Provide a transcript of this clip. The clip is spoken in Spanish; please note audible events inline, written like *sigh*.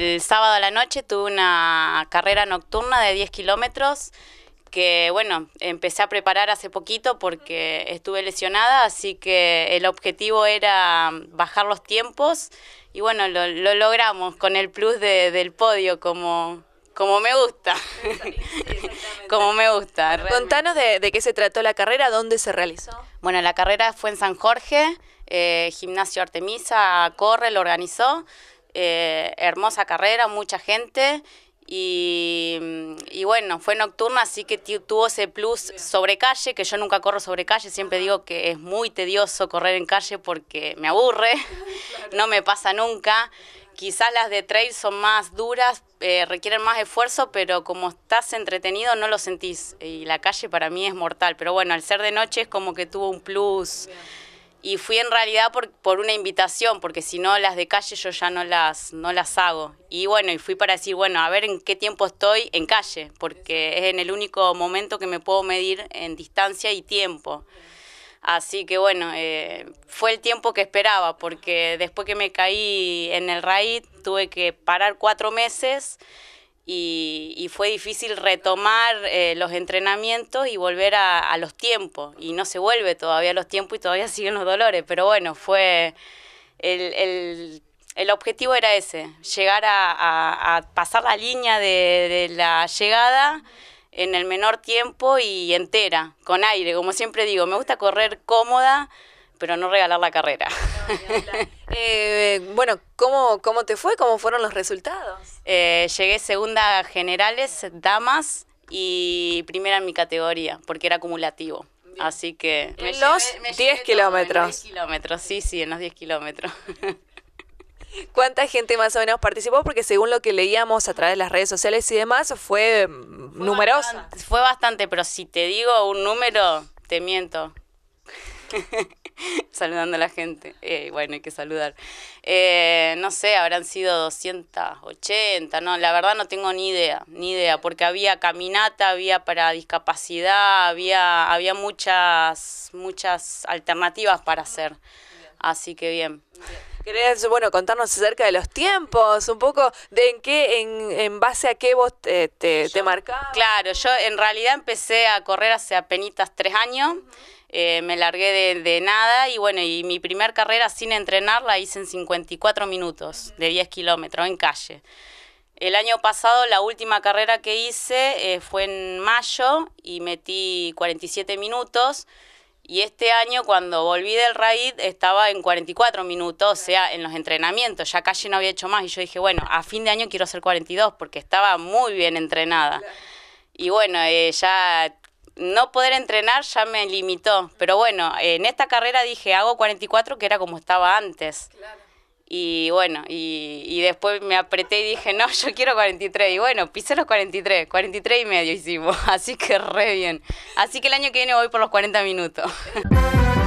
el sábado a la noche tuve una carrera nocturna de 10 kilómetros que bueno, empecé a preparar hace poquito porque estuve lesionada, así que el objetivo era bajar los tiempos y bueno, lo, logramos con el plus del podio como, como me gusta. *laughs* como me gusta. Contanos de, qué se trató la carrera, dónde se realizó. Bueno, la carrera fue en San Jorge, eh, Gimnasio Artemisa Corre lo organizó. Eh, hermosa carrera, mucha gente y, mm, bueno, fue nocturna, así que tuvo ese plus sobre calle, que yo nunca corro sobre calle, siempre digo que es muy tedioso correr en calle porque me aburre, *laughs* no me pasa nunca. Quizás las de trail son más duras, eh, requieren más esfuerzo, pero como estás entretenido no lo sentís. Y la calle para mí es mortal, pero bueno, al ser de noche es como que tuvo un plus y fui en realidad por, por una invitación, porque si no las de calle yo ya no las, no las hago. Y bueno, y fui para decir, bueno, a ver en qué tiempo estoy en calle, porque es en el único momento que me puedo medir en distancia y tiempo. Así que bueno, eh, fue el tiempo que esperaba, porque después que me caí en el raid tuve que parar cuatro meses y, y fue difícil retomar eh, los entrenamientos y volver a, a, los tiempos. Y no se vuelve todavía a los tiempos y todavía *laughs* siguen los dolores, pero bueno, fue el, el objetivo era ese, llegar a, pasar la línea de, la llegada en el menor tiempo y entera, con aire. Como siempre digo, me gusta correr cómoda, pero no regalar la carrera. Eh, bueno, ¿cómo, ¿cómo te fue? ¿Cómo fueron los resultados? Eh, llegué segunda generales, damas y primera en mi categoría, porque era acumulativo. Así que... En los 10 kilómetros. En los 10 kilómetros, sí, sí, en los 10 kilómetros. *laughs* ¿Cuánta gente más o menos participó? Porque según lo que leíamos a través de las redes sociales y demás, fue, mm, numerosa. fue bastante, pero si te digo un número, te miento. *laughs* *laughs* saludando a la gente. Eh, bueno, hay que saludar. Eh, no sé, habrán sido 280, no, la verdad no tengo ni idea, ni idea, porque había caminata, había para discapacidad, había, había muchas, muchas alternativas para hacer. Así que bien. ¿Querés, bueno, contarnos acerca de los tiempos, un poco de en qué, en, base a qué vos te, marcabas? Claro, yo en realidad empecé a correr hace apenas tres años. Eh, me largué de, nada y bueno, y mi primer carrera sin entrenar la hice en 54 minutos de 10 kilómetros en calle. El año pasado la última carrera que hice eh, fue en mayo y metí 47 minutos. Y este año, cuando volví del raid, estaba en 44 minutos, o sea, en los entrenamientos. Ya casi no había hecho más. Y yo dije, bueno, a fin de año quiero hacer 42 porque estaba muy bien entrenada. Y bueno, eh, ya no poder entrenar ya me limitó. Pero bueno, en esta carrera dije, hago 44, que era como estaba antes. Y bueno, y, y, después me apreté y dije, no, *laughs* yo quiero 43. Y bueno, pisé los 43, 43 y medio hicimos, *laughs* así que re bien. Así que el año que viene voy por los 40 minutos. *laughs*